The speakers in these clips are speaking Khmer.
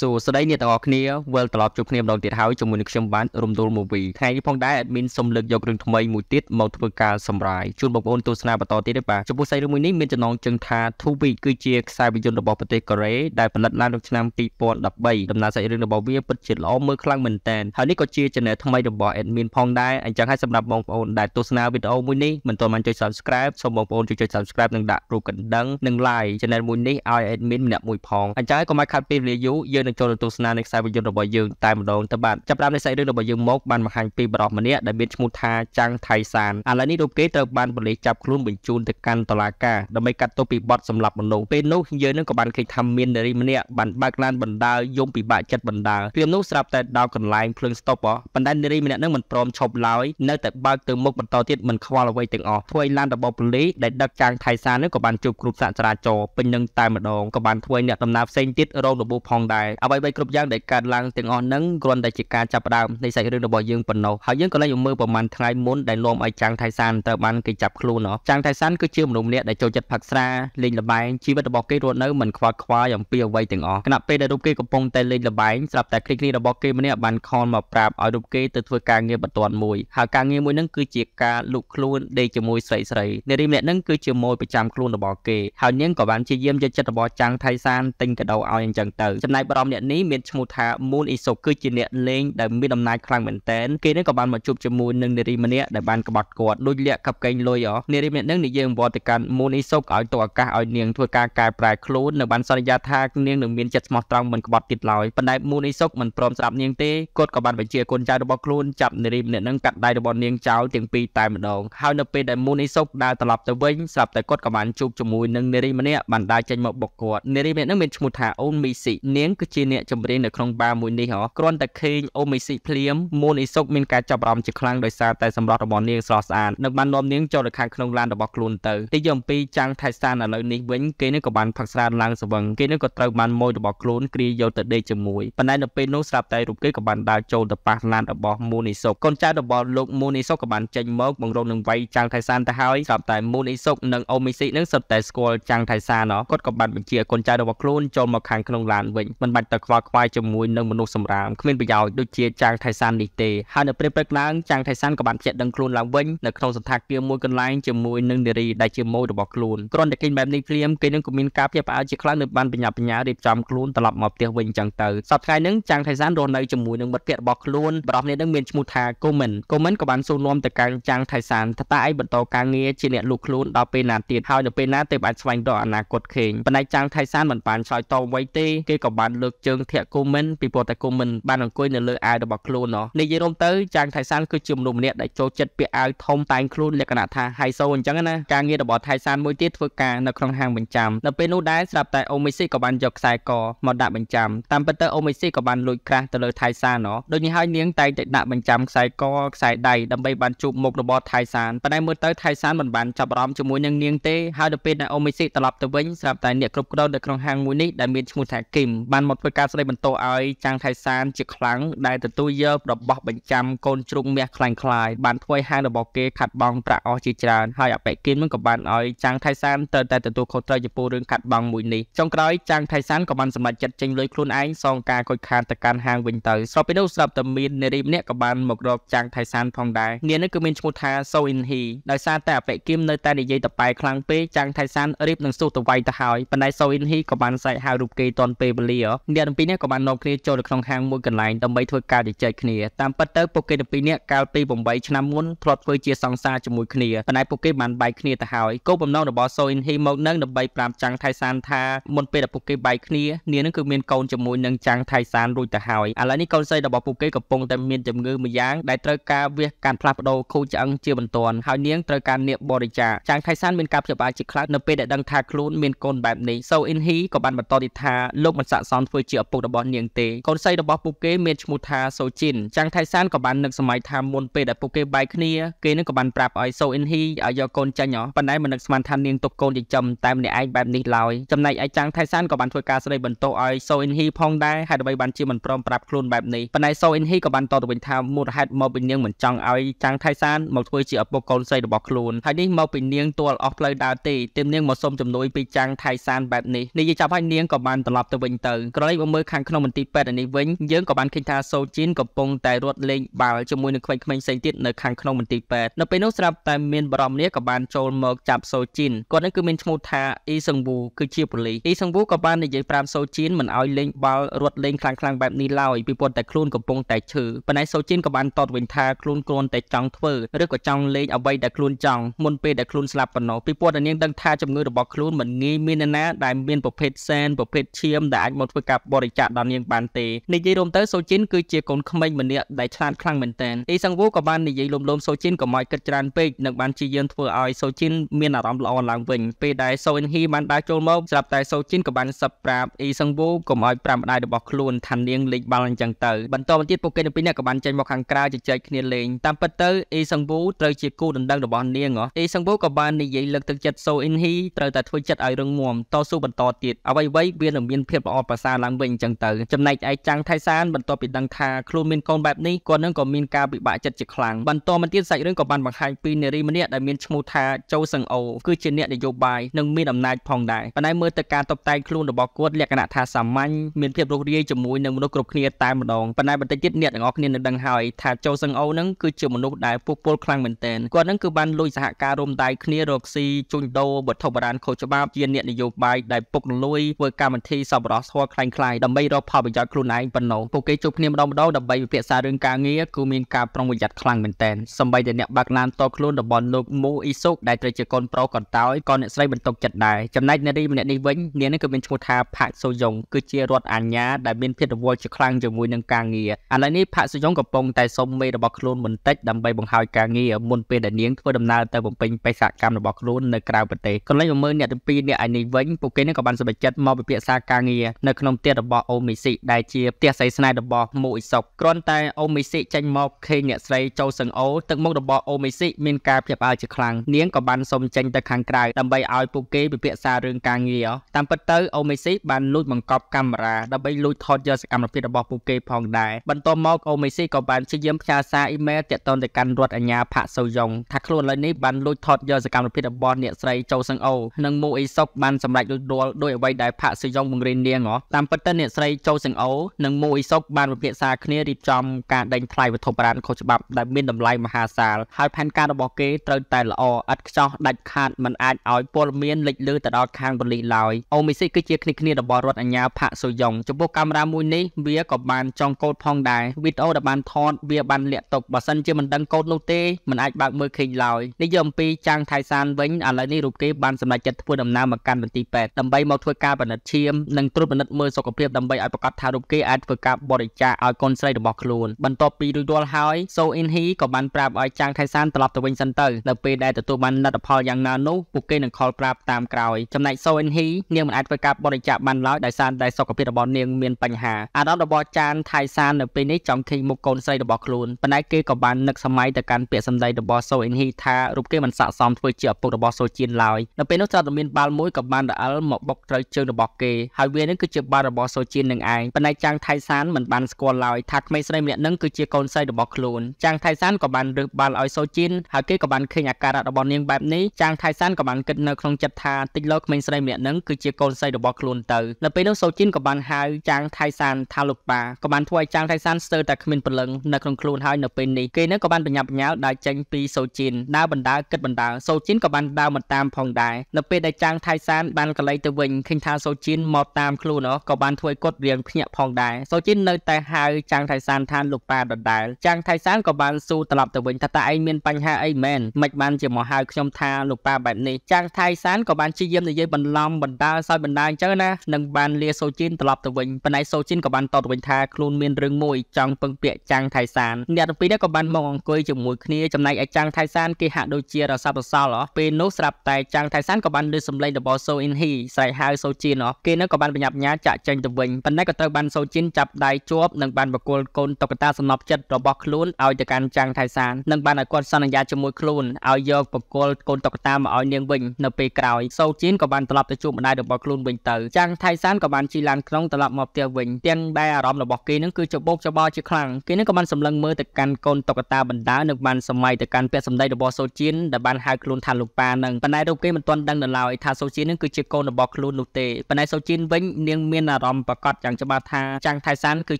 សួស្តីអ្នកទាំងអស់គ្នាវិលត្រឡប់ជួបគ្នាម្ដងទៀតហើយជាមួយនឹងខ្ញុំបានរំដុល movie ថ្ងៃនេះផងដែរអេដមីនសូមលើកយករឿងថ្មីមួយទៀតមកធ្វើការសម្រាយជូនបងប្អូនទស្សនាបន្តទៀតទេបាទចំពោះសាច់រឿងមួយនេះមានចំណងជើងថា Two Week គឺជាខ្សែភាពយន្តរបស់ប្រទេសកូរ៉េដែលផលិតឡើងក្នុងឆ្នាំ2013ដំណើរសាច់រឿងរបស់វាពិតជាល្អមើលខ្លាំងមែនទែនហើយនេះក៏ជាចំណែកថ្មីរបស់អេដមីនផងដែរអញ្ចឹងហើយសម្រាប់បងប្អូនដែលទស្សនាវីដេអូមួយនេះមិនទាន់បានចុច subscribe សូមបងប្អូនជួយចុច subscribe និងដាក់រូបកណ្ដឹងនិង like ចំណែកមួយនេះឲ្យអេដមីនម្នាក់មួយផងអញ្ចឹងហើយកុំឲ្យខាត់ពេលវេលាយូរយើងនឹងចូលទស្សនានៃខ្សែវិញ្ញនរបស់យើងតែម្ដងទៅបាទចាប់ដើមនៃសាច់រឿងរបស់យើងមកបានបង្ហាញពីបរិបទម្នាក់ដែលមានឈ្មោះថាចាំងថៃសានឥឡូវនេះរូបគេត្រូវបានប៉ូលីសចាប់ខ្លួនបញ្ជូនទៅកាន់តុលាការដើម្បីកាត់ទោសពីបទសម្លាប់មនុស្សពេលនោះយើងនឹងក៏បានឃើញថាមាននារីម្នាក់បានបើកឡានបណ្ដាលយំពិបាកចិត្តបណ្ដាលព្រាមនោះស្រាប់តែដោយកន្លែងភ្លើងស្តុបប៉ុន្តែនារីម្នាក់នឹងមិនព្រមឈប់ឡើយនៅតែបើកទៅមុខបន្តទៀតមិនខ្វល់អ្វីទាំងអស់ធ្វើឲ្យឡានរបស់ប៉ូលីសដែលដឹកចាំងថៃសាននឹងក៏បានជួបគ្រូសាស្ត្រាចារ្យពេញនឹងតែម្ដងក៏បានធ្វើឲ្យអ្នកដំណើរផ្សេងទៀតរងរបួសផងដែរអ្វីៗគ្រប់យ៉ាងដែលកើតឡើងទាំងអស់ហ្នឹងគ្រាន់តែជាការចាប់ផ្ដើមនៃសាច់រឿងរបស់យើងប៉ុណ្ណោះហើយយើងក៏លែងមើលប្រហែលថ្ងៃមុនដែលនាំឲ្យចាងថៃសានត្រូវបានគេចាប់ខ្លួនណោះចាងថៃសានគឺជាមនុស្សម្នាក់ដែលចូលចិត្តផឹកស្រាលេងល្បែងជីវិតរបស់គេរស់នៅមិនខ្វល់ខ្វាយអំពីអ្វីទាំងអស់ខណៈពេលដែលរូបគេកំពុងតែលេងល្បែងស្រាប់តែគ្រិកនេះរបស់គេម្នាក់បានខលមកប្រាប់ឲ្យរូបគេទៅធ្វើការងារបន្ទាន់មួយហើយការងារមួយហ្នឹងគឺជាការលូកខ្លួនដេកជាមួយស្រីស្រីនារីម្នាក់ហ្នឹងគឺជាម៉ូយប្រចាំខ្លួនរបស់គេហើយនាងក៏បានជាយាមយកចិត្តរបស់ចាងថៃសានទិញកដោឲ្យអញ្ចឹងទៅចំណែកបារម្ភអ្នកនេះមានឈ្មោះថាមូនអ៊ីសូគឺជាអ្នកលេងដែលមានអំណាចខ្លាំងមែនតែនគេនឹងក៏បានមកជួបជាមួយនឹងនារីម្នាក់ដែលបានក្បត់គាត់ដូចលាក់កັບកេងលុយអនារីម្នាក់នឹងនិយាយអង្វរទៅកាន់មូនអ៊ីសូឲ្យទូឱកាសឲ្យនាងធ្វើការកែប្រែខ្លួននៅបានសន្យាថានាងនឹងមានចិត្តស្មោះត្រង់មិនក្បត់ទៀតឡើយប៉ុន្តែមូនអ៊ីសូមិនព្រមស្ដាប់នាងទេគាត់ក៏បានបញ្ជាកូនចៅរបស់ខ្លួនចាប់នារីម្នាក់នឹងកាត់ដៃរបស់នាងចោលទាំងពីរតែម្ដងហើយនៅពេលដែលមូនអ៊ីសូដើរត្រឡប់ទៅវិញស្រាប់តែគាត់ក៏បានជួបជាមួយនឹងនារីម្នាក់បានដើរចេញមកបុកគាត់នារីម្នាក់នឹងមានឈ្មោះថាអូនមីស៊ីនាងគឺគឺជាអ្នកចម្រៀងនៅក្នុងបារមួយនេះហ៎គ្រាន់តែឃើញអូមេស៊ីភ្លាមមូនអ៊ីសុកមានការចាប់អារម្មណ៍ជាខ្លាំងដោយសារតែសម្រស់របស់នាងស្រស់ស្អាតនិងបាននាំនាងចូលទៅខាងក្នុងឡានរបស់ខ្លួនទៅទីយំពីចាំងថៃសានឥឡូវនេះវិញគេនឹងក៏បានផឹកស្រាឡើងស្វឹងគេនឹងក៏ត្រូវបានម៉ួយរបស់ខ្លួនគ្រាយកទៅដេកជាមួយប៉ុន្តែនៅពេលនោះស្រាប់តែរូបគេក៏បានដើរចូលទៅប៉ះឡានរបស់មូនអ៊ីសុកកូនចៅរបស់លោកមូនអ៊ីសុកក៏បានចេញមកបង្រំនឹងវាយចាងថៃសានទៅហើយស្រាប់តែមូនអ៊ីសុកនិងអូមេស៊ីនឹងសុទ្ធតែស្គាល់ចាងថៃសានគាត់ក៏បានបញ្ជាកូនចៅរបស់ខ្លួនចូលមកខាងក្នុងឡានវិញមិនបាច់ទៅខ្វល់ខ្វាយជាមួយនឹងមនុស្សសម្រាមគ្មានប្រយោជន៍ដូចជាចាងថៃសាននេះទេហើយនៅពេលព្រឹកឡើងចាងថៃសានក៏បានភ្ជាក់ដឹងខ្លួនឡើងវិញនៅក្នុងសន្តាគារមួយកន្លែងជាមួយនឹងនារីដែលជាម៉ូរបស់ខ្លួនគ្រាន់តែគេងបែបនេះភ្លាមគេនឹងក៏មានការភ្ញាក់ផ្អើលជាខ្លាំងនៅបានបញ្ញាបញ្ញារៀបចំខ្លួនត្រឡប់មកផ្ទះវិញចឹងទៅសប្តាហ៍ថ្ងៃនេះចាងថៃសានរស់នៅជាមួយនឹងមិត្តភក្តិរបស់ខ្លួនបរិបនេះនឹងមានឈ្មោះថាកូមិនកូមិនក៏បានសួរនាំទៅកាន់ចាងថៃសានថាតើឯងបន្តការងារជាអ្នកលោកខ្លួនដល់ពេលណាទៀតហើយនៅពេលណាទើបអាចស្វែងរកអនាគតឃើញប៉ុន្តែចាងថៃសានមិនបានឆ្លើយតបអ្វីទេគេក៏បានលលើកជើងធាក់កូមិនពីព្រោះតែកូមិនបានអង្គុយនៅលើអាវរបស់ខ្លួនណោះនិយាយរួមទៅចាងថៃសានគឺជាមនុស្សម្នាក់ដែលចូលចិត្តពាក់អាវធំតែងខ្លួនលក្ខណៈថាហៃសូអញ្ចឹងណាការងាររបស់ថៃសានមួយទៀតធ្វើការនៅក្នុងហាងបញ្ចាំនៅពេលនោះដែរស្រាប់តែអូមីស៊ីក៏បានយកខ្សែកមកដាក់បញ្ចាំតាមពិតទៅអូមីស៊ីក៏បានលួចក្រាស់ទៅលើថៃសានណោះដូចនេះហើយនាងតែងតែដាក់បញ្ចាំខ្សែកខ្សែដៃដើម្បីបានជួបមុខរបស់ថៃសានប៉ុន្តែមើលទៅថៃសានមិនបានចាប់អារម្មណ៍ជាមួយនឹងនាងទេហើយដល់ពេលដែលអូមីស៊ីត្រឡប់ទៅវិញស្រាប់តែអ្នកគ្រប់គ្រងនៅក្នុងហាងមួយនេះដែលមានឈ្មោះថាគីមបានមកមកធ្វើការស្ដីបន្ទោសឲ្យចាងថៃសានជាខ្លាំងដែលទទួលយករបស់បញ្ចាំកូនជ្រូកមាសខ្លាំងខ្លាយបានធ្វើឲ្យហាងរបស់គេខាត់បងប្រាក់អស់ជាច្រើនហើយអបិគិនមិនក៏បានឲ្យចាងថៃសានត្រូវតែទទួលខុសត្រូវចំពោះរឿងខាត់បងមួយនេះចុងក្រោយចាងថៃសានក៏បានសម្រេចចិត្តចេញលុយខ្លួនឯងសងការខូចខាតទៅកាន់ហាងវិញទៅស្របពីនោះស្រាប់តែមាននារីម្នាក់ក៏បានមករកចាងថៃសានផងដែរនាងនេះគឺមានឈ្មោះថាសូអ៊ីនហ៊ីដោយសារតែអបិគិមនៅតែនិយាយតបែខ្លាំងពេកចាងថៃសានរៀបនឹងសុខទៅវាយទៅហើយប៉ុន្តែសូអ៊ីនហ៊ីក៏បានសែកហៅរូបគេតនពេលវេលាអ្នកទាំងពីរនេះក៏បាននាំគ្នាចូលទៅក្នុងហាងមួយកន្លែងដើម្បីធ្វើការជជែកគ្នាតាមពិតទៅពួកគេទាំងពីរនេះកាលពី8ឆ្នាំមុនធ្លាប់ធ្វើជាសង្សារជាមួយគ្នាប៉ុន្តែពួកគេបានបែកគ្នាទៅហើយគោលបំណងរបស់សូអ៊ីនហ៊ីមកនឹងដើម្បីប្រាំចាំងថៃសានថាមុនពេលដែលពួកគេបែកគ្នានាងនឹងគឺមានកូនជាមួយនឹងចាំងថៃសានរួចទៅហើយឥឡូវនេះកូនស្រីរបស់ពួកគេកំពុងតែមានជំងឺមួយយ៉ាងដែលត្រូវការវះការផ្លាស់ប្ដូរខូចឆ្អឹងជាបន្ទាន់ហើយនាងត្រូវការនាងបរិច្ចាគចាំងថៃសានមានការព្យាបាលជាខ្លាំងនៅពេលដែលដឹងថាខ្លួនមានកូនបែបនេះសូអ៊ីនហ៊ីក៏បានបន្តទៀតថាលោកមិនស័ក្តិសមធ្វើជាឪពុករបស់នាងទេកូនស្រីរបស់ពួកគេមានឈ្មោះថាសូជីនចាងថៃសានក៏បាននឹកសម័យថាមុនពេលដែលពួកគេបែកគ្នា គេនឹងក៏បានប្រាប់ឲ្យសូអ៊ីនហ៊ីឲ្យយកកូនចាញ់ប៉ុន្តែមិននឹកស្មានថានាងទុកកូនចិញ្ចឹមតែម្នាក់ឯងបែបនេះឡើយចំណែកឯចាងថៃសានក៏បានធ្វើការស្ដីបន្ទោសឲ្យសូអ៊ីនហ៊ីផងដែរហេតុអ្វីបានជាមិនព្រមប្រាប់ខ្លួនបែបនេះប៉ុន្តែសូអ៊ីនហ៊ីក៏បានតបទៅវិញថាមូលហេតុមកពីនាងមិនចង់ឲ្យចាងថៃសានមកធ្វើជាឪពុកកូនស្រីរបស់ខ្លួនហើយនេះមកពីនាងទាល់អស់ផ្លូវដើរទេទើបនាងមកសុំជំនួយពីចាងថៃសានបែបនេះនេះជាចាប់ឲ្យនាងក៏បានត្រឡប់ទៅវិញទៅក្រករណីបើមើលខាងក្នុងមន្ទីរពេទ្យនេះវិញយើងក៏បានឃើញថាសូជីនកំពុងតែរត់លេងបាល់ជាមួយនឹងក្មេងៗផ្សេងទៀតនៅខាងក្នុងមន្ទីរពេទ្យនៅពេលនោះស្រាប់តែមានបរមនាក៏បានចូលមកចាប់សូជីនគាត់នេះគឺមានឈ្មោះថាអ៊ីសឹងវូគឺជាប៉ូលីសអ៊ីសឹងវូក៏បាននិយាយប្រាប់សូជីនមិនឲ្យលេងបាល់រត់លេងខ្លាំងៗបែបនេះឡើយពីព្រោះតែខ្លួនកំពុងតែឈឺប៉ុន្តែសូជីនក៏បានតតវិញថាខ្លួនគ្រាន់តែចង់ធ្វើឬក៏ចង់លេងអ្វីដែលខ្លួនចង់មុនពេលដែលខ្លួនស្លាប់ប៉ុណ្ណោះពីព្រោះតែនាងដឹងថាជំងឺរបស់ខ្លួនមិនងាយមាននរណាដែលមានប្រភេទសែនប្រភេទឈាមដែលអាចមកធ្វើការបរិច្ចាគដល់នាងបានទេនិយាយរួមទៅសូជីនគឺជាកូនក្មេងម្នាក់ដែលឆ្លាតខ្លាំងមែនទែនអ៊ីសាំងវូក៏បាននិយាយលំលំសូជីនកុំឲ្យគិតច្រើនពេកនិងបានជាយានធ្វើឲ្យសូជីនមានអារម្មណ៍ល្អឡើងវិញពេលដែលសូអ៊ិនហ៊ីបានដើរចូលមកស្រាប់តែសូជីនក៏បានសឹបប្រាប់អ៊ីសាំងវូកុំឲ្យប្រាំម្ដាយរបស់ខ្លួនថានាងលេងបាល់អញ្ចឹងទៅបន្តមកទៀតពួកគេទាំងពីរនាក់ក៏បានចេញមកខាងក្រៅជជែកគ្នាលេងតាមពិតទៅអ៊ីសាំងវូត្រូវជាគូដណ្ដឹងរបស់នាងអ៊ីសាំងវូក៏បាននិយាយលើកទឹកចិត្តសូអ៊ិនហ៊ីត្រូវតែធ្វើចិត្តឲ្យរឹងមាំតស៊ូបន្តទៀតអ្វីៗវានឹងមានភាពល្អប្រសើរសាឡើងវិញអញ្ចឹងទៅចំណែកឯចាំងថៃសានបន្ទាប់ពីដឹងថាខ្លួនមានកូនបែបនេះគាត់នឹងក៏មានការពិបាកចិត្តជាខ្លាំងបន្តមកទៀតសាច់រឿងក៏បានបង្ហាញពីនារីម្នាក់ដែលមានឈ្មោះថាចូសឹងអូគឺជាអ្នកនយោបាយនិងមានអំណាចផងដែរប៉ុន្តែមើលទៅការតុបតែងខ្លួនរបស់គាត់លក្ខណៈថាសាមញ្ញមានភាពរស់រាយជាមួយនឹងមនុស្សគ្រប់គ្នាតែម្ដងប៉ុន្តែបន្តិចទៀតអ្នកទាំងអស់គ្នានឹងដឹងហើយថាចូសឹងអូនឹងគឺជាមនុស្សដែលពុះពុលខ្លាំងមែនទែនគាត់នឹងគឺបានលួចសហការរួមដៃគ្នារកស៊ីជួញដូរវត្ថុបុរាណខុសច្បាប់ជាអ្នកនយោបាយដែលពុករលួយធ្វើកម្មវិធីសប្បុរសធម៌ខ្លាញខ្លាយដើម្បីរកផលប្រយោជន៍ខ្លួនឯងប៉ុណ្ណោះពួកគេជួបគ្នាម្ដងម្ដងដើម្បីពិភាក្សារឿងការងារគឺមានការប្រុងប្រយ័ត្នខ្លាំងមែនទែនសម្បីតែអ្នកបាក់ឡានតខ្លួនរបស់លោកមូអ៊ីសុកដែលត្រូវជាកូនប្រុសក៏ដោយក៏អ្នកស្រីបន្ទុកចិត្តដែរចំណែកនារីម្នាក់នេះវិញនាងនេះគឺមានឈ្មោះថាផាក់សូយ៉ុងគឺជារដ្ឋអាជ្ញាដែលមានភាពរវល់ជាខ្លាំងជាមួយនឹងការងារឥឡូវនេះផាក់សូយ៉ុងកំពុងតែសុំមេរបស់ខ្លួនបន្តិចដើម្បីបង្ហើយការងារមុនពេលដែលនាងធ្វើដំណើរទៅបំពេញបេសកកម្មរបស់ខ្លួននៅក្រៅប្រទេសកន្លែងមើលអ្នកទាំងពីរអ្នកឯនេះវិញពួកគេនឹងក៏បានសម្រេចចិត្តមកពិភាក្សាការងារនៅក្នុងក្នុងផ្ទះរបស់អូមីស៊ីដែលជាផ្ទះស្រីស្នេហ៍របស់មូអ៊ីសុកគ្រាន់តែអូមីស៊ីចេញមកឃើញអ្នកស្រីចូលសឹងអូលទឹកមុខរបស់អូមីស៊ីមានការភ័យផ្អើលជាខ្លាំងនាងក៏បានសុំចេញទៅខាងក្រៅដើម្បីឲ្យពួកគេពិភាក្សារឿងការងារតាមពិតទៅអូមីស៊ីបានលួចបង្កប់កាមេរ៉ាដើម្បីលួចថតយកសកម្មភាពរបស់ពួកគេផងដែរបន្ទាប់មកអូមីស៊ីក៏បានព្យាយាមផ្ញើសារអ៊ីមែលទាក់ទងទៅកាន់រដ្ឋអាជ្ញាផាកសូយ៉ុងថាខ្លួនឡើយនេះបានលួចថតយកសកម្មភាពរបស់អ្នកស្រីចូលសឹងអូលនិងមូអ៊ីសុកបានសម្រេចរួចរាល់ដោយអ្វីដែលផាកសូយ៉ុងបង្រៀននាងតាមតាមពិតទៅអ្នកស្រីចូសិង្ហអូនិងមូអ៊ីសុកបានពិភាក្សាគ្នារៀបចំការដេញថ្លៃវត្ថុប្រាណខុសច្បាប់ដែលមានតម្លៃមហាសាលហើយផែនការរបស់គេត្រូវតែល្អឥតខ្ចោះដាច់ខាតមិនអាចឲ្យពលមានលេចលឺទៅដល់ខាងប៉ូលីសឡើយអូមីស៊ីគឺជាគ្នាគ្នារបស់រដ្ឋអាជ្ញាផាកសូយ៉ុងចំពោះកាមេរ៉ាមួយនេះវាក៏បានចង់កោតផងដែរវីដេអូដែលបានថតវាបានលាក់ទុកបើសិនជាមិនដឹងកោតនោះទេមិនអាចបើកមើលឃើញឡើយនេះយកអំពីចាងថៃសានវិញឥឡូវនេះរូបគេបានសម្រេចចិត្តធ្វើដំណើរមកកាន់មន្ទីរពេទ្យដើម្បីមកធ្វើការប៉និតឈាមនិងត្រួតពិនិត្យមើលសុខភាពដើម្បីឲ្យប្រកាសថារូបគេអាចធ្វើការបរិច្ចាគឲ្យកូនស្រីរបស់ខ្លួន បន្ទាប់ពីរួចរាល់ហើយសូអ៊ីនហ៊ីក៏បានប្រាប់ឲ្យចាងថៃសានត្រឡប់ទៅវិញសិនទៅនៅពេលដែលទទួលបានលទ្ធផលយ៉ាងណានោះពួកគេនឹងខលប្រាប់តាមក្រោយចំណែកសូអ៊ីនហ៊ីនាងមិនអាចធ្វើការបរិច្ចាគបានឡើយដោយសារតែសុខភាពរបស់នាង មានបញ្ហាអារម្មណ៍របស់ចាងថៃសាននៅពេលនេះចង់ឃើញមុខកូនស្រីរបស់ខ្លួនប៉ុន្តែគេក៏បាននឹកសម័យទៅកាន់ពាក្យសម្ដីរបស់សូអ៊ីនហ៊ីថារូបគេមិនស័ក្តិសមធ្វើជាឪពុករបស់សូជៀនឡើយនៅពេលនោះចៅតមានបាល់មួយក៏បានរអិលមកបុកត្រូវជើងរបស់គេហើយវានឹងគឺជាបាល់របស់សូជៀននឹងឯងប៉ុន្តែចាងថៃសានមិនបានស្គាល់ឡើយថាក្មេងស្រីម្នាក់នឹងគឺជាកូនស្រីរបស់ខ្លួនចាងថៃសានក៏បានរើសបាល់ឲ្យសូជៀនហើយគេក៏បានឃើញអាការៈរបស់នាងបែបនេះចាងថៃសានក៏បានគិតនៅក្នុងចិត្តថាតិចលោកក្មេងស្រីម្នាក់នឹងគឺជាកូនស្រីរបស់ខ្លួនទៅនៅពេលនោះសូជៀនក៏បានហៅចាងថៃសានថាលោកប៉ាក៏បានធ្វើឲ្យចាងថៃសានស្ទើរតែគ្មានព្រលឹងនៅក្នុងខ្លួនហើយនៅពេលនេះគេនឹងក៏បានបញ្ញាប់បញ្ញាល់ដើរចេញពីសូជៀនដើរបណ្ដើគិតបណ្ដើសូជៀនក៏បានដើរមកតាមផងដែរនៅពេលដែលចាងថៃសានបានកលៃទៅវិញឃើញថាសូជៀនមកតាមខ្លួនក៏ក៏បានធ្វើគាត់រៀងភ្ញាក់ផងដែរសូជីននៅតែហៅចាងថៃសានថាលោកប៉ាដដែលចាងថៃសានក៏បានសួរត្រឡប់ទៅវិញថាតើឯងមានបញ្ហាអីមែនមិនបានជាមកហៅខ្ញុំថាលោកប៉ាបែបនេះចាងថៃសានក៏បានជាយាមនិយាយបន្លំបណ្ដាលសោយបណ្ដាអញ្ចឹងណានឹងបានលាសូជីនត្រឡប់ទៅវិញប៉ុន្តែសូជីនក៏បានតបទៅវិញថាខ្លួនមានរឿងមួយចង់ពឹងពាក់ចាងថៃសានអ្នកទាំងពីរនេះក៏បានមកអង្គុយជាមួយគ្នាចំណែកឯចាងថៃសានគេហាក់ដូចជារសាប់រសល់ពេលនោះស្រាប់តែចាងថៃសានក៏បានលើសំឡេងរបស់សូអ៊ីនហ៊ីស្រែកហៅសូជីនគេនឹងក៏បានបញ្ញាប់ញ្ញាចាក់ដាក់ចេញទៅវិញប៉ុន្តែក៏ត្រូវបានសូជីនចាប់ដៃជាប់និងបានបកគលកូនតុក្កតាសំណប់ចិត្តរបស់ខ្លួនឲ្យទៅកាន់ចាងថៃសាននិងបានឲ្យគាត់សន្យាជាមួយខ្លួនឲ្យយកបកគលកូនតុក្កតាមកឲ្យនាងវិញនៅពេលក្រោយសូជីនក៏បានត្រឡប់ទៅជួបម្ដាយរបស់ខ្លួនវិញទៅចាងថៃសានក៏បានជីឡានក្នុងត្រឡប់មកផ្ទះវិញទាំងដែលអារម្មណ៍របស់គេនឹងគឺច្បោកច្បល់ជាខ្លាំងគេនឹងក៏បានសម្លឹងមើលទៅកាន់កូនតុក្កតាបណ្ដានិងបានសម័យទៅកាន់ពាក្យសម្ដីរបស់សូជីនដែលបានហៅខ្លួនថាលោកប៉ានឹងប៉ុន្តែរូបគេមិនទាន់ដឹងដល់ឡើយថាសូជីននឹងគឺជាកូនរបស់ខ្លួននោះទេប៉ុន្តែសូជីនវិញនាងមានមានអារម្មណ៍ប្រកាសយ៉ាងច្បាស់ថាចាងថៃសានគឺ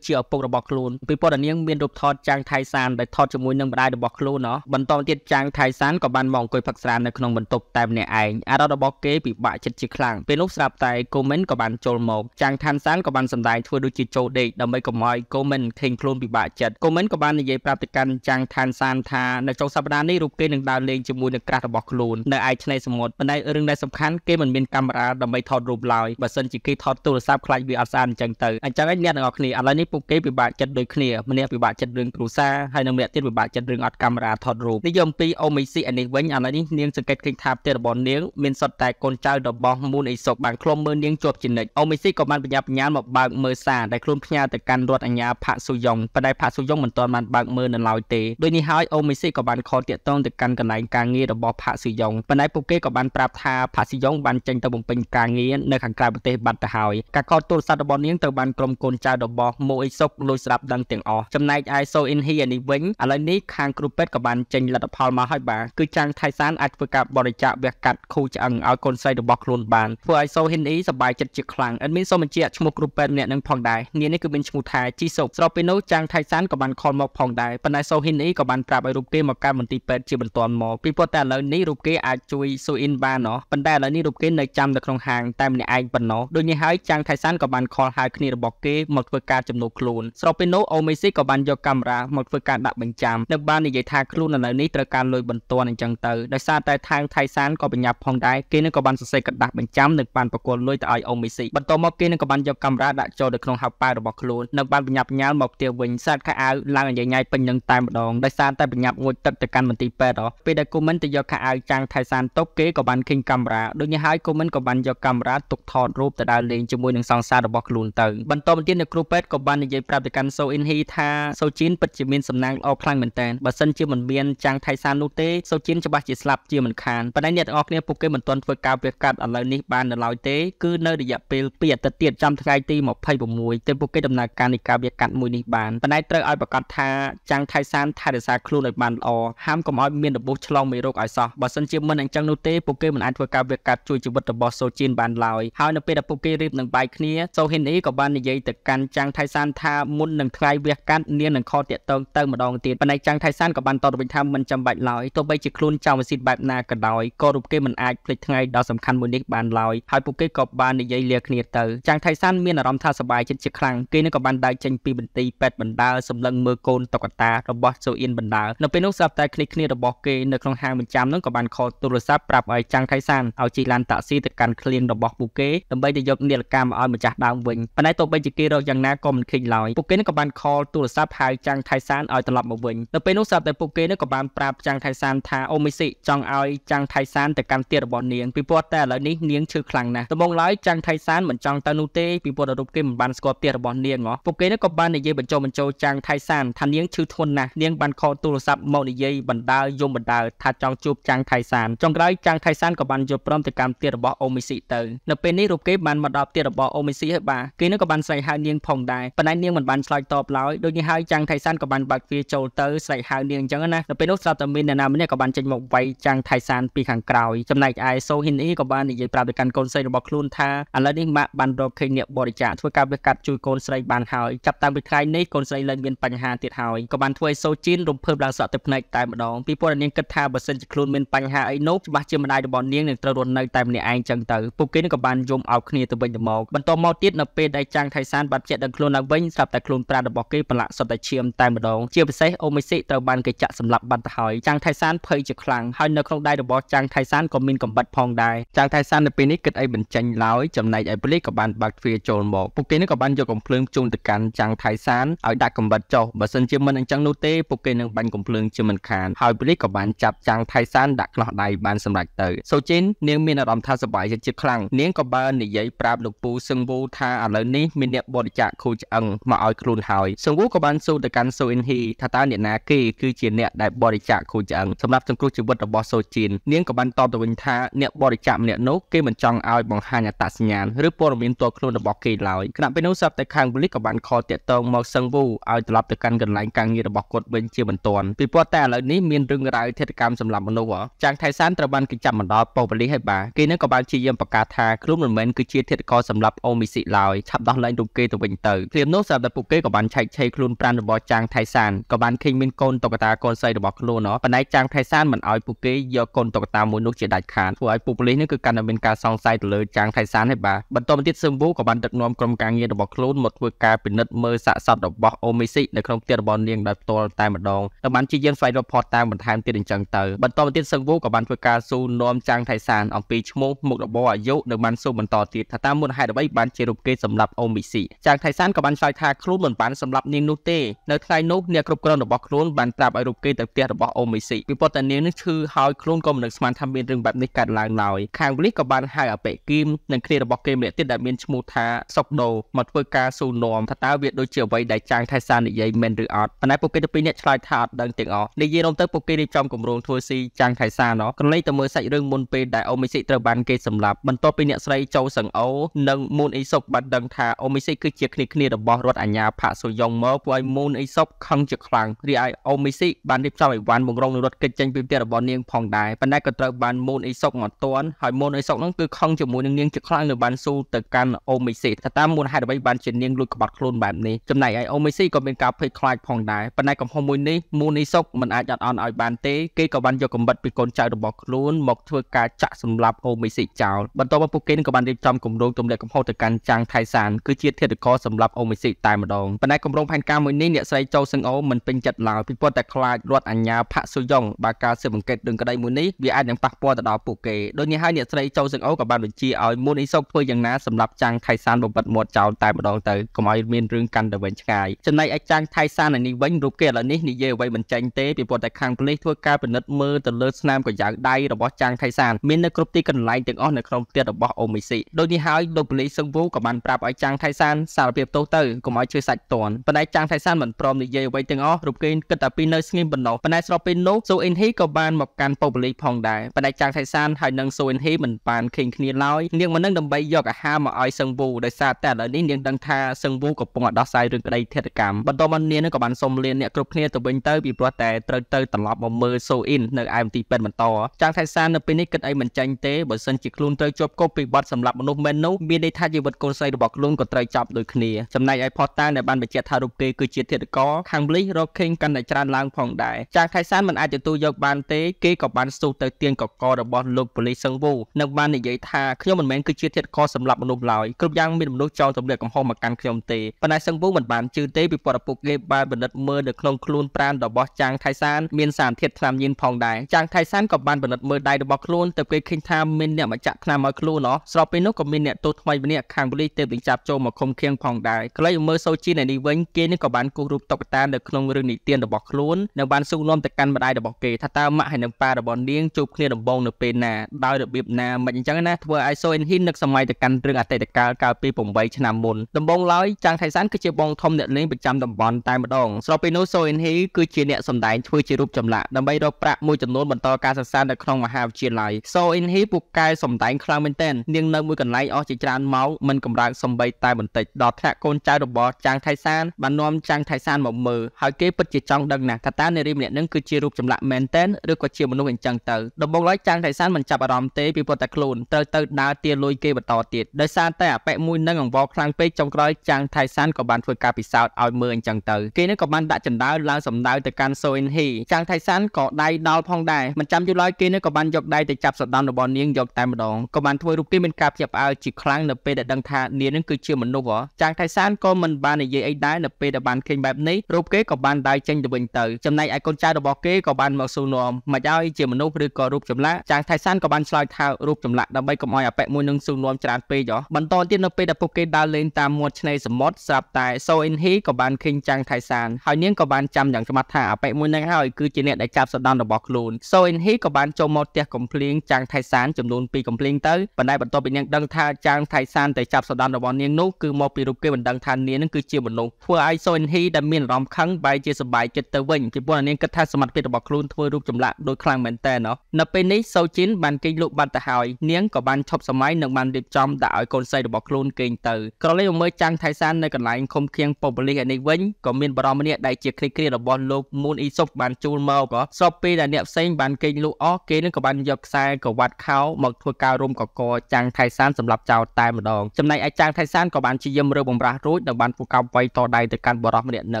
ជាឪពុករបស់ខ្លួនពីព័ត៌នាងមានរូបថតចាងថៃសានដែលថតជាមួយនឹងម្ដាយរបស់ខ្លួនណោះបន្តទៀតចាងថៃសានក៏បានមកអង្គុយផឹកស្រានៅក្នុងបន្ទប់តែម្នាក់ឯងអារម្មណ៍របស់គេពិបាកចិត្តជាខ្លាំងពេលនោះស្រាប់តែកូមិនក៏បានចូលមកចាងឋានសានក៏បានសម្ដែងធ្វើដូចជាចូលដេកដើម្បីកុំឲ្យកូមិនឃើញខ្លួនពិបាកចិត្តកូមិនក៏បាននិយាយប្រាប់ទៅកាន់ចាងឋានសានថានៅចុងសប្តាហ៍នេះរូបគេនឹងដើរលេងជាមួយនឹងក្រាស់របស់ខ្លួននៅឯឆ្នេរសមុទ្រប៉ុន្តែរឿងដែលសំខាន់គេមិនមានកាមេរ៉ាដើម្បីថតរូបឡើយបើសិនជាគេថតទូរស័ព្ទខ្លាបាច់វាអត់ស្អាតអញ្ចឹងទៅអញ្ចឹងឯងអ្នកទាំងអស់គ្នាឥឡូវនេះពួកគេពិបាកចិត្តដូចគ្នាម្នាក់ពិបាកចិត្តរឿងគ្រួសារហើយនិងម្នាក់ទៀតពិបាកចិត្តរឿងអត់កាមេរ៉ាថតរូបនិយមពីអូមីស៊ីឯនេះវិញឥឡូវនេះនាងសង្កេតឃើញថាផ្ទះរបស់នាងមានសុទ្ធតែកូនចៅរបស់មូនអេសុកបានឃ្លាំមើលនាងជាប់ជានិច្ចអូមីស៊ីក៏បានបញ្ញាបញ្ញាមកបើកមើលសារដែលខ្លួនផ្ញើទៅកាន់រដ្ឋអាជ្ញាផាក់ស៊ូយ៉ងប៉ុន្តែផាក់ស៊ូយ៉ងមិនទាន់បានបើកមើលនៅឡើយទេដូចនេះហើយអូមីស៊ីក៏បានខលតាកតងទៅកាន់កន្លែងការងាររបស់ផាក់ស៊ូយ៉ងប៉ុន្តែពួកគេក៏បានប្រាប់ថាផាក់ស៊ូយ៉ងបានចេញទៅបំពេញការងារនៅខាងក្រៅប្រទេសបាត់ទៅហើយការខលទូរស័ព្ទរបស់នាងត្រូវបានក្រុមកូនចៅរបស់ម៉ូអេសុកលួចស្ដាប់ដឹងទាំងអស់ចំណែកឯសូអ៊ីនហ៊ីនេះវិញឥឡូវនេះខាងគ្រូពេទ្យក៏បានចេញលទ្ធផលមកហើយបាទគឺចាងថៃសានអាចធ្វើការបរិច្ចាគវះកាត់ខូឆ្អឹងឲ្យកូនស្រីរបស់ខ្លួនបានធ្វើឲ្យសូហ៊ីនហ៊ីសប្បាយចិត្តជាខ្លាំងអេដមីនសូមបញ្ជាក់ឈ្មោះគ្រូពេទ្យម្នាក់នឹងផងដែរនាងនេះគឺមានឈ្មោះថាជីសុកស្របពេលនោះចាងថៃសានក៏បានខលមកផងដែរប៉ុន្តែសូហ៊ីនហ៊ីក៏បានប្រាប់ឲ្យរូបគេមកកាន់មន្ទីរពេទ្យជាបន្ទាន់មកពីព្រោះតែឥឡូវនេះរូបគេអាចជួយសូអ៊ីនបានណោះប៉ុន្តែឥឡូវនេះរូបគេនៅចាំនៅក្នុងហាងតែម្នាក់ឯងប៉ុណ្ណោះដូចនេះហើយចាងថៃសាននក៏បានខលហៅគ្នារបស់គេមកធ្វើការចំនួនខ្លួនស្របពេលនោះអូមេស៊ីក៏បានយកកាមេរ៉ាមកធ្វើការដាក់បញ្ចាំនិងបាននិយាយថាខ្លួននៅនេះត្រូវការលុយបន្ទាន់អញ្ចឹងទៅដោយសារតែທາງថៃសានក៏បញ្ញាប់ផងដែរគេនឹងក៏បានសរសេរក្រដាស់បញ្ចាំនិងបានប្រគល់លុយទៅឲ្យអូមេស៊ីបន្ទាប់មកគេនឹងក៏បានយកកាមេរ៉ាដាក់ចូលទៅក្នុងហៅប៉ែរបស់ខ្លួននិងបានបញ្ញាប់ញាលមកផ្ទះវិញសាតខែអាវឡើងញ៉ៃញ៉ៃពេញនឹងតែម្ដងដោយសារតែបញ្ញាប់ងួចទឹកទៅកាន់មន្ទីរពេទ្យពេលដែលគូមិនទៅយកខែអាវចាងថៃសានຕົកគេក៏បានឃើញកាមេរ៉ាដូចនេះហើយគូមិនក៏បានយកកាមេរ៉ាទុកថតរូបទៅដើរលេងជាមួយនឹងសង្ង្សាររបស់ខ្លួនទៅបន្តមកទៀតអ្នកគ្រូពេទ្យក៏បាននិយាយប្រាប់ទៅកាន់សូអ៊ីនហ៊ីថាសូជីនពិតជាមានសំណាងល្អខ្លាំងមែនតើបើសិនជាមិនមានចាងថៃសាននោះទេសូជីនច្បាស់ជាស្លាប់ជាមិនខានប៉ុន្តែអ្នកទាំងអស់គ្នាពួកគេមិនទាន់ធ្វើការវាកាត់ឥឡូវនេះបាននៅឡើយទេគឺនៅរយៈពេល2អាទិត្យទៀតចាំថ្ងៃទី26ទើបពួកគេដំណើរការនៃការវាកាត់មួយនេះបានប៉ុន្តែត្រូវឲ្យប្រកាសថាចាងថៃសានថែរក្សាខ្លួនឲ្យបានល្អហាមកុំឲ្យមានរបួសឆ្លងមេរោគឲ្យសោះបើសិនជាមិនអញ្ចឹងនោះទេពួកគេមិនអាចធ្វើការវាកាត់ជួយជីវិតរបស់សូជីនបានឡើយហើយនៅពេលដែលពួកគេរៀបនឹងបាយគ្នាគ្នាសូហេនអ៊ីក៏បាននិយាយទៅកាន់ចាំងថៃសានថាមុននឹងថ្ងៃវះកាត់នាងនឹងខកតាក់ទងទៅម្ដងទៀតប៉ុន្តែចាំងថៃសានក៏បានតបទៅវិញថាមិនចាំបាច់ឡើយទោះបីជាខ្លួនចៅម៉ាស៊ីនបែបណាក៏ដោយក៏រូបគេមិនអាចភ្លេចថ្ងៃដ៏សំខាន់មួយនេះបានឡើយហើយពួកគេក៏បាននិយាយលាគ្នាទៅចាំងថៃសានមានអារម្មណ៍ថាសប្បាយចិត្តជាខ្លាំងគេនឹងក៏បានដើរចេញពីបន្ទីពេទ្យបណ្ដាលសម្លឹងមើលកូនតុក្កតារបស់សូអ៊ីនបណ្ដាលនៅពេលនោះស្រាប់តែឃ្លេគ្នារបស់គេនៅក្នុងហាងបញ្ចាំនឹងក៏បានខលទូរស័ព្ទប្រាប់ឲ្យចាំងថៃសានឲ្យជិះឡានតាក់ស៊ីទៅកាន់ឃ្លៀងរបស់ពួកគេដើម្បីទៅយកនាឡិកាមកឲ្យម្ម្ចាស់ដើមវិញប៉ុន្តែទោះបីជាគេរកយ៉ាងណាក៏មិនឃើញឡើយពួកគេនឹងក៏បានខលទូរស័ព្ទហៅចាំងថៃសានឲ្យត្រឡប់មកវិញនៅពេលនោះស្រាប់តែពួកគេនឹងក៏បានប្រាប់ចាំងថៃសានថាអូមីស៊ីចង់ឲ្យចាំងថៃសានទៅកាន់ទៀតរបស់នាងពីព្រោះតែឥឡូវនេះនាងឈឺខ្លាំងណាស់ដំបូងឡើយចាំងថៃសានមិនចង់ទៅនោះទេពីព្រោះរូបគេមិនបានស្គាល់ទៀតរបស់នាងហ៎ពួកគេនឹងក៏បាននិយាយបញ្ចុះបញ្ចូលចាំងថៃសានថានាងឈឺធ្ងន់ណាស់នាងបានខលទូរស័ព្ទមកនិយាយបណ្ដាលយំបណ្ដាលថាចង់ជួបចាំងថៃសានចុងក្រោយចាំងថៃសានក៏បានយល់ព្រមទៅកម្មទៀតរបស់អូមីស៊ីទៅនៅពេលនេះរូបគេបានមកដល់ទៀតរបស់អូមីយស៊ីហើយបាទគេនឹងក៏បានស្រែកហៅនាងផងដែរប៉ុន្តែនាងមិនបានឆ្លើយតបឡើយដូចនេះហើយចាំងថៃសានក៏បានបើកទ្វារចូលទៅស្រែកហៅនាងអញ្ចឹងណានៅពេលនោះស្រាប់តែមានអ្នកណាម្នាក់ក៏បានចេញមកវាយចាំងថៃសានពីខាងក្រោយចំណែកឯសូហ៊ីនអ៊ីក៏បាននិយាយប្រាប់ទៅកាន់កូនស្រីរបស់ខ្លួនថាឥឡូវនេះម៉ាក់បានរកឃើញអ្នកបរិច្ចាគធ្វើការវាកាត់ជួយកូនស្រីបានហើយចាប់តាំងពីថ្ងៃនេះកូនស្រីលែងមានបញ្ហាទៀតហើយក៏បានធ្វើឲ្យសូជីនរំភើបឡើងសក់ទឹកភ្នែកតែម្ដងពីព្រោះនាងគិតថាបើសិនជាខ្លួនមានបញ្ហាអីនោះច្បាស់ជាម្ដាយរបស់នាងនឹងត្រូវរស់នៅតែម្នាក់ឯងចឹងទៅពួកគេនឹងក៏បានយំអោបគ្នាទៅវិញទៅមកបន្តមកទៀតនៅពេលដែលចាងថៃសានបាត់ជាដឹងខ្លួនឡើងវិញស្រាប់តែខ្លួនប្រាណរបស់គេប្រឡាក់សុទ្ធតែឈាមតែម្ដង ជាពិសេសអូមេស៊ីត្រូវបានគេចាក់សម្លាប់បាត់ទៅហើយចាងថៃសានភ័យជាខ្លាំងហើយនៅក្នុងដៃរបស់ចាងថៃសានក៏មានកំបិតផងដែរចាងថៃសាននៅពេលនេះគិតអីបញ្ចេញឡើយចំណែកឯប៉ូលីសក៏បានបើកទ្វារចូលមកពួកគេនឹងក៏បានយកកំភ្លើងជូនទៅកាន់ចាងថៃសានឲ្យដាក់កំបិតចុះបើសិនជាមិនអញ្ចឹងនោះទេពួកគេនឹងបាញ់កំភ្លើងជាមិនខានហើយប៉ូលីសក៏បានចាប់ចាងថៃសានដាក់ក្លោះដៃបានសម្រេចទៅសូជីននាងមានអារម្មណ៍ថាសប្បាយចិត្តខ្លាំងនាងក៏បាននិយាយប្រាប់លោកពូសឹងង្វូថាឥឡូវនេះមានអ្នកបរិច្ចាគខូចឆ្អឹងមកឲ្យខ្លួនហើយសង្វូក៏បានសួរទៅកាន់សូអ៊ីនហ៊ីថាតើអ្នកណាគេគឺជាអ្នកដែលបរិច្ចាគខូចឆ្អឹងសម្រាប់សង្គ្រោះជីវិតរបស់សូជៀននាងក៏បានតបទៅវិញថាអ្នកបរិច្ចាគម្នាក់នោះគេមិនចង់ឲ្យបង្ហាញអត្តសញ្ញាណឬព័ត៌មានផ្ទាល់ខ្លួនរបស់គេឡើយខណៈពេលនោះស្រាប់តែខាងប៉ូលីសក៏បានខលតាក់ទងមកសង្វូឲ្យត្រឡប់ទៅកាន់កន្លែងការងាររបស់គាត់វិញជាបន្ទាន់ពីព្រោះតែឥឡូវនេះមានរឿងរ៉ាវធិតកម្មសម្រាប់មនុស្សចាងថៃសានត្រូវបានគេចាប់មកដល់ប៉ូលីសហើយបាទគេនឹងក៏បានជាយាមប្រកាសថាខ្លួនមិនមែនគឺជាធិតករសម្រាប់អូមីស៊ីឡើយឆាប់ដោះលែងរូបគេទៅវិញទៅព្រាមនោះសម្រាប់តែពួកគេក៏បានឆែកឆេរខ្លួនប្រានរបស់ចាងថៃសានក៏បានឃើញមានកូនតុក្កតាកូនស្រីរបស់ខ្លួនណោះប៉ុន្តែចាងថៃសានមិនអោយពួកគេយកកូនតុក្កតាមួយនោះជាដាច់ខាតធ្វើឲ្យពួកប៉ូលីសនេះគឺកាន់តែមានការសង្ស័យទៅលើចាងថៃសានហើយបាទបន្តមកទៀតស៊ឹមវូក៏បានដឹកនាំក្រុមការងាររបស់ខ្លួនមកធ្វើការពិនិត្យមើលសាកសពរបស់អូមីស៊ីនៅក្នុងផ្ទះរបស់នាងដោយផ្ទាល់តែម្ដងទៅបានជាយានស្វែងរកផតតាមបន្ថែមទៀតអញ្ចឹងទៅបន្តមកទៀតស៊ឹងវូក៏បានធ្វើការស៊ូនាំចាងថៃសានអំពីឈ្មោះមុខរបរអាយុនៅបានស៊ូបន្តទៀតថាតាមមុនហេតុអ្វីបាបានជារូបគេសម្រាប់អូមីស៊ីចាងថៃសានក៏បានឆ្លើយថាខ្លួនមិនបានសម្រាប់នាងនោះទេនៅថ្ងៃនោះអ្នកគ្រប់គ្រងរបស់ខ្លួនបានប្រាប់ឲ្យរូបគេទៅផ្ទះរបស់អូមីស៊ីពីប៉ុន្តែនាងនេះឈឺហើយខ្លួនក៏មិននឹកស្មានថាមានរឿងបែបនេះកើតឡើងឡើយខាងនេះក៏បានហៅអបិគីមនិងគ្រារបស់គេម្នាក់ទៀតដែលមានឈ្មោះថាសុកដូមកធ្វើការស៊ូនោមថាតើវាដូចជាអ្វីដែលចាងថៃសាននិយាយមែនឬអត់ប៉ុន្តែពួកគេទាំងពីរនាក់ឆ្លើយថាអត់ដឹងទាំងអស់និយាយរំទៅពួកគេរៀបចំគម្រោងធ្វើស៊ីចាងថៃសានកន្លែងទៅមើលសាច់រឿងមុនពេលដែលអូមីស៊ីត្រូវបានគេសម្លាប់បន្ទាប់ពីអ្នកស្រីចូសឹងអូនិងមូនអេសុបបានដឹងថាអូមីសេគឺជាគ្នាគ្នារបស់រដ្ឋអាញាផាកសូយ៉ុងមកធ្វើឲ្យមូនអេសុបខឹងជាខ្លាំងរីឯអូមីសេបានរៀបចំអីវ៉ាន់បង្រងនឹងរត់គេចចេញពីផ្ទះរបស់នាងផងដែរប៉ុន្តែក៏ត្រូវបានមូនអេសុបមកទាន់ហើយមូនអេសុបនឹងគឺខឹងជាមួយនឹងនាងជាខ្លាំងនៅបានស៊ូទៅកាន់អូមីសេថាតាមមូនហេតុអ្វីបានជានាងលួចក្បត់ខ្លួនបែបនេះចំណែកឯអូមីសេក៏មានការភ័យខ្លាចផងដែរប៉ុន្តែកំហុសមួយនេះមូនអេសុបមិនអាចអត់អន់ឲ្យបានទេគេក៏បានយកកំបិតពីកូនចៅរបស់ខ្លួនមកធ្វើការចាក់សម្លាប់អូមីសេចោលបន្ទាប់មកពួកគេនឹងក៏បានរៀបចំគម្រោងទម្លាក់កំហុសទៅកាន់ចាំងថៃសានគឺជាធាតុករសម្រាប់អូមីស៊ីតែម្ដងប៉ុន្តែគម្រោងផែនការមួយនេះអ្នកស្រីចូសឹងអូមិនពេញចិត្តឡើយពីព្រោះតែខ្លាចរដ្ឋអាជ្ញាផាក់ស៊ូយ៉ុងបើការស៊ើបអង្កេតរឿងក្តីមួយនេះវាអាចនឹងប៉ះពាល់ទៅដល់ពួកគេដូចនេះហើយអ្នកស្រីចូសឹងអូក៏បានបញ្ជាឲ្យមូនអ៊ីសុកធ្វើយ៉ាងណាសម្រាប់ចាំងថៃសានបំបិទមាត់ចោលតែម្ដងទៅកុំឲ្យមានរឿងកាន់តែវែងឆ្ងាយចំណែកឯចាំងថៃសាននេះវិញរូបគេឥឡូវនេះនិយាយអ្វីមិនចាញ់ទេពីព្រោះតែខាងប៉ូលីសធ្វើការពិនិត្យមើលទៅលើស្នាមកញ្ចៅដៃរបស់ចាំងថៃសានមាននៅគ្រប់ទីកន្លែងទាំងអស់នៅក្នុងផ្ទះរបស់អូមីស៊ីដូចនេះហើយលោកប៉ូលីសសឹងវូក៏បានប្រាប់ឲ្យចាងថៃសានសារភាពទោសទៅកុំឲ្យជឿសាច់តន់ប៉ុន្តែចាងថៃសានមិនព្រមនិយាយអ្វីទាំងអស់រូបគេគិតតែពីនៅស្ងៀមប៉ុណ្ណោះប៉ុន្តែស្របពេលនោះសូអ៊ិនហ៊ីក៏បានមកកាន់ប៉ូបលីផងដែរប៉ុន្តែចាងថៃសានហើយនឹងសូអ៊ិនហ៊ីមិនបានឃើញគ្នាឡើយនាងមិននឹងដើម្បីយកអាហារមកឲ្យសឹងវូដោយសារតែឥឡូវនេះនាងដឹងថាសឹងវូកំពុងដោះស្រាយរឿងក្តីធិតកម្មបន្ទាប់មកនាងនឹងក៏បានសុំលានអ្នកគ្រប់គ្នាទៅវិញទៅពីព្រោះតែត្រូវទៅត្រឡប់មកមើលសូអ៊ីននៅឯមទីពេទ្យបន្តចាងថៃសាននៅពេលនេះគិតអីមិនចាញ់ទេបើសិនជាខ្លួនត្រូវជាប់គុកពីបទសម្លាប់មនុស្សមែននោះមានន័យថាជីវិតកូនស្រីរបស់ខ្លួនក៏ត្រូវចាប់ដូចគ្នាចំណែកឯផតតាដែលបានបញ្ជាក់ថារូបគេគឺជាធាតុករខាងម្លេះរកឃើញកាន់តែច្រើនឡើងផងដែរចាងខៃសានមិនអាចទទួលយកបានទេគេក៏បានស៊ូទៅទាញកករបស់លោកប៉ូលីសសឹងវូនិងបាននិយាយថាខ្ញុំមិនមែនគឺជាធាតុករសម្រាប់មនុស្សឡើយគ្រប់យ៉ាងមានមនុស្សចោលទម្លាក់កំហុសមកកាន់ខ្ញុំទេប៉ុន្តែសឹងវូមិនបានជឿទេពីព័ត៌ពុកគេបានបណិតមើលនៅក្នុងខ្លួនប្រាណរបស់ចាងខៃសានមានសារធាតុថ្នាំញៀនផងដែរចាងខៃសានក៏បានបណិតមើលដៃរបស់ខ្លួនទៅគេឃើញថាមានអ្នកមកចាក់ថ្នាំឲ្យខ្លួនហ៎ស្របពេលនោះក៏មានអ្នកទោសថ្មីម្នាក់អ្នកខាងប៉ូលីសទើបនឹងចាប់ចូលមកឃុំឃាំងផងដែរក្រឡេកមើលសូជីនៅនេះវិញគេនឹងក៏បានគូសរូបតុក្កតានៅក្នុងរឿងនិទានរបស់ខ្លួននៅបានស៊ូនាំទៅកាន់ម្ដាយរបស់គេថាតើម៉ាក់ហើយនឹងប៉ារបស់នាងជួបគ្នាដំបូងនៅពេលណាដោយរបៀបណាមិនអញ្ចឹងណាធ្វើឲ្យសូអិនហ៊ីននឹកសម័យទៅកាន់រឿងអតីតកាលកាលពី8ឆ្នាំមុនដំបូងឡើយចាងថៃសានគឺជាបងធំអ្នកលេងប្រចាំតំបន់តែម្ដងស្របពេលនោះសូអិនហ៊ីគឺជាអ្នកសម្ដែងធ្វើជារូបចម្លាក់ដើម្បីរកប្រាក់មួយចំនួនបន្តការសិក្សានៅក្នុងមហាវិទ្យាល័យសូអិនហ៊ីពូកែសម្ដែងខ្លាំងមែនទែននាងនៅមួយកន្លែងអស់ជាច្រើនម៉ោងមិនកម្រើកសំបីតែបន្តិចដល់ថ្នាក់កូនចៅរបស់ចាងថៃសានបាននាំចាងថៃសានមកមើលហើយគេពិតជាចង់ដឹងណាស់ថាតើនារីម្នាក់នឹងគឺជារូបចម្លាក់មែនតែនឬក៏ជាមនុស្សអញ្ចឹងទៅដំបូងឡើយចាងថៃសានមិនចាប់អារម្មណ៍ទេពីព្រោះតែខ្លួនត្រូវទៅដើរទាលុយគេបន្តទៀតដោយសារតែអប៉ិមួយនឹងអង្វរខ្លាំងពេកចុងក្រោយចាងថៃសានក៏បានធ្វើការពិសោធន៍ឲ្យមើលអញ្ចឹងទៅគេនឹងក៏បានដាក់ចណ្ដើរឡើងសម្ដៅទៅកាន់សូអ៊ិនហ៊ីចាងថៃសានក៏ដៃដល់ផងដែរមិនចាំយូរឡើយគេនឹងក៏បានយកដៃទៅចាប់សដំរបស់នាងយកតែម្ដងក៏បានធ្វើរូបគេមានការភ្ញាក់ផ្អើលជាខ្លាំងនៅពេលដែលដែលដឹងថានាងនឹងគឺជាមនុស្សចាងថៃសានក៏មិនបាននិយាយអីដែរនៅពេលដែលបានឃើញបែបនេះរូបគេក៏បានដើរចេញទៅវិញទៅចំណែកឯកូនចៅរបស់គេក៏បានមកសួរនាំមិនឲ្យជាមនុស្សឬក៏រូបចម្លាក់ចាងថៃសានក៏បានឆ្លើយថារូបចម្លាក់ដើម្បីកុំឲ្យអប៉ិមួយនឹងសួរនាំច្រើនពេកបន្តទៀតនៅពេលដែលពួកគេដើរលេងតាមមាត់ឆ្នេរសមុទ្រស្រាប់តែសូអ៊ីនហ៊ីក៏បានឃើញចាងថៃសានហើយនាងក៏បានចាំយ៉ាងច្បាស់ថាអប៉ិមួយនឹងហើយគឺជាអ្នកដែលចាប់សដន់របស់ខ្លួនសូអ៊ីនហ៊ីក៏បានចូលមកផ្ទះកំភ្លៀងចាងថៃសានចំនួន2កំភ្លៀងទៅប៉ុន្តែបន្ទាប់ពីនាងដឹងថាចាងថៃសានតែចាប់សម្ដានរបស់នាងនោះគឺមកពីរូបគេមិនដឹងថានាងនឹងគឺជាមនុស្សធ្វើឲ្យសូអិនហ៊ីដែលមានអារម្មណ៍ខឹងបែរជាសប្បាយចិត្តទៅវិញពីព្រោះនាងគិតថាសមត្ថភាពរបស់ខ្លួនធ្វើរូបចម្លាក់ដូចខ្លាំងមែនតើនៅពេលនេះសូជីនបានគេងលក់បាត់ទៅហើយនាងក៏បានឈប់សម័យនិងបានរៀបចំដាក់ឲ្យកូនស្រីរបស់ខ្លួនគេងទៅក្រឡេកមកមើលចាំងថៃសាននៅកន្លែងឃុំឃាំងប៉ូលីសឯនេះវិញក៏មានបារម្ភម្នាក់ដែលជាគ្រីគ្រីរបស់លោកមូនអ៊ីសុបបានជួលមកក៏ស្របពេលដែលអ្នកផ្សេងបានគេងលក់អស់គេនឹងក៏បានយកខ្សែក្រវ៉ាត់ខោមកធ្វើការរុំកកចាំងថៃសានសម្រាប់ចោលតែម្ដងងចំណែកឯចាងថៃសានក៏បានជាយាមរើបំរាស់រួចនិងបានពូកោបវាយតដៃទៅកាន់បរិះម្នាក់នឹ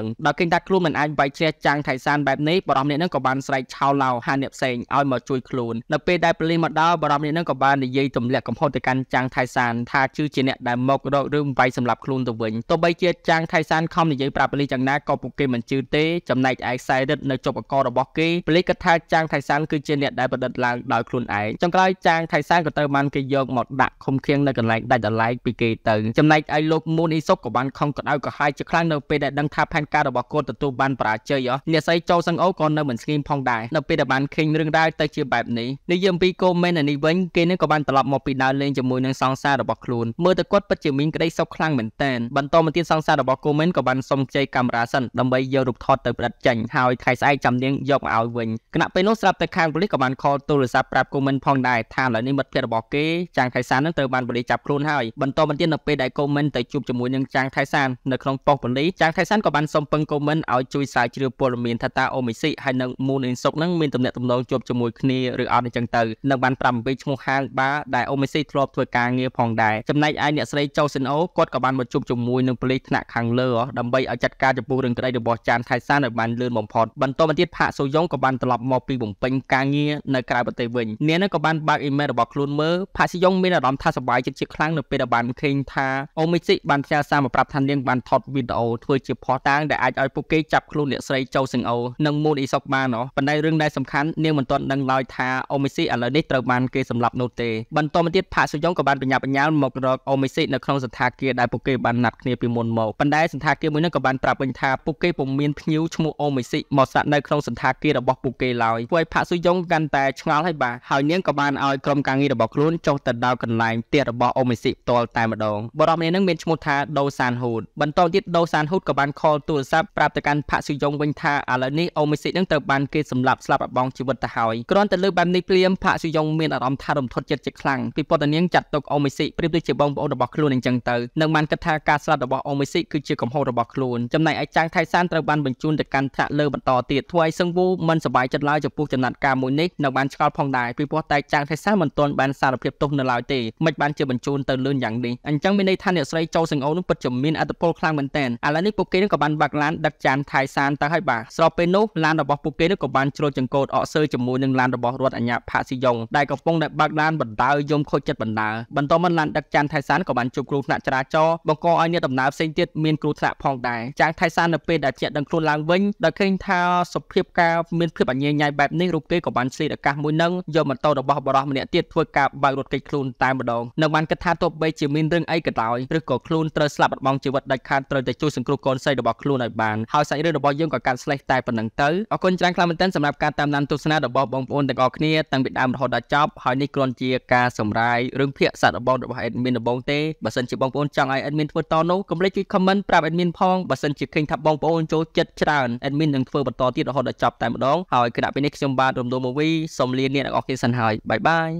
ងដោយគិតថាខ្លួនមិនអាចវាយជ្រះចាងថៃសានបែបនេះបរិះម្នាក់នឹងក៏បានស្រែកឆោឡៅហាអ្នកផ្សេងឲ្យមកជួយខ្លួននៅពេលដែលប៉ូលីសមកដល់បរិះម្នាក់នឹងក៏បាននិយាយទម្លាក់កំហុសទៅកាន់ចាងថៃសានថាជឿជាអ្នកដែលមករករឿងវាយសម្លាប់ខ្លួនទៅវិញទោះបីជាចាងថៃសានខំនិយាយប្រាប់ប៉ូលីសយ៉ាងណាក៏ពួកគេមិនជឿទេចំណែកឯខ្សែរឹតនៅជបករបស់គេប៉ូលីសគិតថាចាងថៃសានគឺជាអ្នកដែលប្រឌិតឡើងដោយខ្លួនឯងចុងក្រោយចាងថៃសានក៏ត្រូវបានគេយកមកដាក់ឃុំឃាំងនៅកន្លែងដាច់ដライកពីគេទៅចំណែកឯលោកមូនីសុកក៏បានខំក្តៅក្រហាយជាខ្លាំងនៅពេលដែលដឹងថាផែនការរបស់គាត់ទទួលបានបរាជ័យអ្នកស្រីចូលសង្អូក៏នៅមិនស្ងៀមផងដែរនៅពេលដែលបានឃើញរឿងរ៉ាវទៅជាបែបនេះនិយាយអំពីកូមែននេះវិញគេនឹងក៏បានត្រឡប់មកពីដើរលេងជាមួយនឹងសង្សាររបស់ខ្លួនមើលទៅគាត់ពិតជាមានក្តីសុខខ្លាំងមែនតើបន្តមកទៀតសង្សាររបស់កូមែនក៏បានសុំជ័យកាមេរ៉ាសិនដើម្បីយករូបថតទៅផ្ដិតចាញ់ហើយថ្ងៃស្អែកចាំនាងយកមកឲ្យវិញគណៈពេលនោះស្រាប់តែខាងប៉ូលីសក៏បានខលទូរស័ព្ទប្រាប់កូមែនផងដែរថាឥឡូវនេះមិត្តភក្តិរបស់គេចាងថៃសាននឹងត្រូវបានប៉ូលីសចាប់ខ្លួនហើយបបន្តបន្ទាប់នៅពេលដែល comment ទៅជួបជាមួយនឹងចាងថៃសាននៅក្នុងប៉ុស្តិ៍ពលីចាងថៃសានក៏បានសូមពឹង comment ឲ្យជួយសារជ្រាវព័ត៌មានថាតាអូមីស៊ីហើយនឹងមូនអ៊ីនសុកនឹងមានទំនាក់ទំនងជួបជាមួយគ្នាឬអត់អញ្ចឹងទៅនឹងបានប្រាំពេញឈ្មោះហាងបាដែលអូមីស៊ីធ្លាប់ធ្វើការងារផងដែរចំណែកឯអ្នកស្រីចៅសិនអូគាត់ក៏បានមកជួបជាមួយនឹងពលីថ្នាក់ខាងលើដើម្បីឲ្យចាត់ការចំពោះរឿងក្តីរបស់ចាងថៃសានឲ្យបានលឿនបំផុតបន្តមកទៀតផាកសូយ៉ងក៏បានត្រឡប់មកពីបំពេញការងារនៅក្រៅប្រទេសវិញនាងក៏បានបើកអ៊ីមែលរបស់ខ្លួនមើលផាកស៊ីយ៉ងមានអារម្មណ៍ថាសប្បាយចិត្តជាខ្លាំងនៅពេលដែលបានឃើញថាអូមីស៊ីបានផ្ញើសារមកប្រាប់ថានាងបានថតវីដេអូធ្វើជាផុសតាងដែលអាចឲ្យពួកគេចាប់ខ្លួនអ្នកស្រីចូសិង្ហអូនិងមូនអ៊ីសុកបានហ៎ប៉ុន្តែរឿងដែលសំខាន់នាងមិនទាន់ដឹងឡើយថាអូមីស៊ីឥឡូវនេះត្រូវបានគេសម្លាប់នោះទេបន្តមកទៀតផាសុយ៉ងក៏បានបញ្ញាបញ្ញាលមករកអូមីស៊ីនៅក្នុងសន្តាគារដែលពួកគេបានណាត់គ្នាពីមុនមកប៉ុន្តែសន្តាគារមួយនោះក៏បានប្រាប់វិញថាពួកគេពុំមានភ្ញៀវឈ្មោះអូមីស៊ីមកសាក់នៅក្នុងសន្តាគាររបស់ពួកគេឡើយពួកឯផាសុយ៉ងកាន់តែឆ្ងល់ហើយបាទហើយនាងក៏បានឲ្យក្រុមការងាររបស់ខ្លួនចុះទៅដល់កន្លែងផ្ទះរបស់អូមីស៊ីផ្ទាល់ល់តែម្ដងបរិមម្នាក់នឹងមានឈ្មោះថាដូសានហ៊ូតបន្តទៀតដូសានហ៊ូតក៏បានខលទូរស័ព្ទប្រាប់ទៅកាន់ផាក់ស៊ូយ៉ុងវិញថាឥឡូវនេះអូមេស៊ីកនឹងត្រូវបានគេសម្លាប់ស្លាប់អបងជីវិតទៅហើយគ្រាន់តែលើបែបនេះព្រាមផាក់ស៊ូយ៉ុងមានអារម្មណ៍ថារំធត់ចិត្តជាខ្លាំងពីពតនាងចាត់ទុកអូមេស៊ីកប្រៀបដូចជាបងប្អូនរបស់ខ្លួនអញ្ចឹងទៅនឹងបានគិតថាការស្លាប់របស់អូមេស៊ីកគឺជាកំហុសរបស់ខ្លួនចំណែកឯចាងថៃសានត្រូវបានបញ្ជូនទៅកាន់ថ្នាក់លើបន្តទៀតធ្វើឲ្យសឹងវូមិនសប្បាយចិត្តឡើយចំពោះចំណាត់ការមួយនេះនៅបានឆ្កល់ផងដែរពីព្រោះតែចាងថៃសានមិនទាន់បានសារភាពទោសនៅឡើយទេមិនបានជាបញ្ជូនទៅលឿនយ៉ាងនេះអញ្ចឹងមានន័យថាអ្នកស្រីចូលសិង្ហអូនឹងពិតជាមានអត្តពលខ្លាំងមែនទែនឥឡូវនេះពួកគេនឹងក៏បានបាក់ឡានដឹកចានថៃសានទៅហើយបាទស្របពេលនោះឡានរបស់ពួកគេនឹងក៏បានជ្រុលចង្កូតអកសើជាមួយនឹងឡានរបស់រដ្ឋអាជ្ញាផាស៊ីយ៉ុងដែលកំពុងតែបាក់ឡានបណ្ដើយំខូចចិត្តបណ្ដើបន្តមកឡានដឹកចានថៃសានក៏បានជួបគ្រោះថ្នាក់ចរាចរណ៍បង្កឲ្យអ្នកដំណើរផ្សេងទៀតមានគ្រោះថ្នាក់ផងដែរចាងថៃសាននៅពេលដែលជាដឹងខ្លួនឡើងវិញដោយឃើញថាសភាពការមានភាពអញ្ញាញ៉ៃបែបនេះរូបគេក៏បានស្លៀកអាកាសមួយនឹងយកម៉ូតូរបស់បរិះម្នាក់ទៀតធ្វើការបើករត់គេចខ្លួនតែម្ដងនៅបានគិតថាទោះបីជាមានរឿងអីក៏ដោយឬក៏ខ្លួនត្រូវស្លាប់បាត់បង់ជីវិតដាច់ខាតត្រូវតែជួយសង្គ្រោះកូនស្រីរបស់ខ្លួនឲ្យបានហើយសាច់រឿងរបស់យើងក៏កាន់ស្លេះតែប៉ុណ្្នឹងទៅអរគុណច្រើនខ្លាំងមែនទែនសម្រាប់ការតាមដានទស្សនារបស់បងប្អូនទាំងអស់គ្នាតាំងពីដើមរហូតដល់ចប់ហើយនេះគ្រាន់ជាការសម្រាយរឿងភាគសាច់របស់របស់ admin ដំបូងទេបើសិនជាបងប្អូនចង់ឲ្យ admin ធ្វើតនោះកុំភ្លេចជួយ comment ប្រាប់ admin ផងបើសិនជាឃើញថាបងប្អូនចូលចិត្តច្រើន admin នឹងធ្វើបន្តទៀតរហូតដល់ចប់តែម្ដងហើយគណៈពេលនេះខ្ញុំបាទរំដងមួយវីសូមលាអ្នកទាំងអស់គ្នាសិនហើយបាយបាយ